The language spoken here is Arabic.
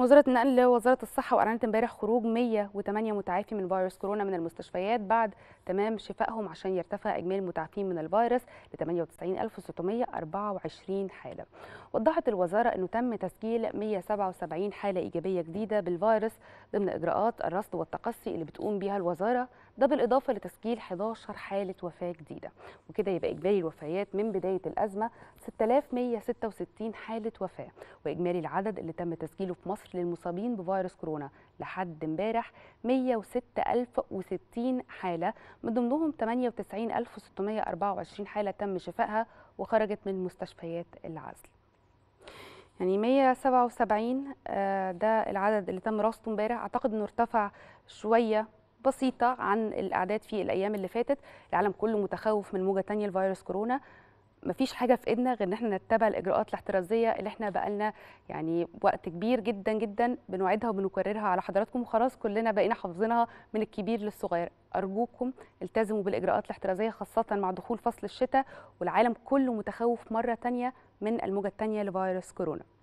وزارة النقل لوزارة الصحة وأعلنت امبارح خروج 108 متعافي من فيروس كورونا من المستشفيات بعد تمام شفائهم عشان يرتفع إجمالي المتعافين من الفيروس ل 98624 حالة. وضحت الوزارة أنه تم تسجيل 177 حالة إيجابية جديدة بالفيروس ضمن إجراءات الرصد والتقصي اللي بتقوم بها الوزارة ده بالإضافة لتسجيل 11 حالة وفاة جديدة وكده يبقى إجمالي الوفيات من بداية الأزمة 6166 حالة وفاة وإجمالي العدد اللي تم تسجيله في مصر للمصابين بفيروس كورونا لحد امبارح 106060 حالة من ضمنهم 98624 حالة تم شفائها وخرجت من مستشفيات العزل يعني 177 آه، ده العدد اللي تم رصده امبارح اعتقد انه ارتفع شويه بسيطه عن الاعداد في الايام اللي فاتت العالم كله متخوف من موجه ثانيه لفيروس كورونا مفيش حاجه في ايدنا غير ان احنا نتبع الاجراءات الاحترازيه اللي احنا بقالنا يعني وقت كبير جدا جدا بنوعدها وبنكررها على حضراتكم وخلاص كلنا بقينا حافظينها من الكبير للصغير ارجوكم التزموا بالاجراءات الاحترازيه خاصه مع دخول فصل الشتاء والعالم كله متخوف مره تانية من الموجه الثانيه لفيروس كورونا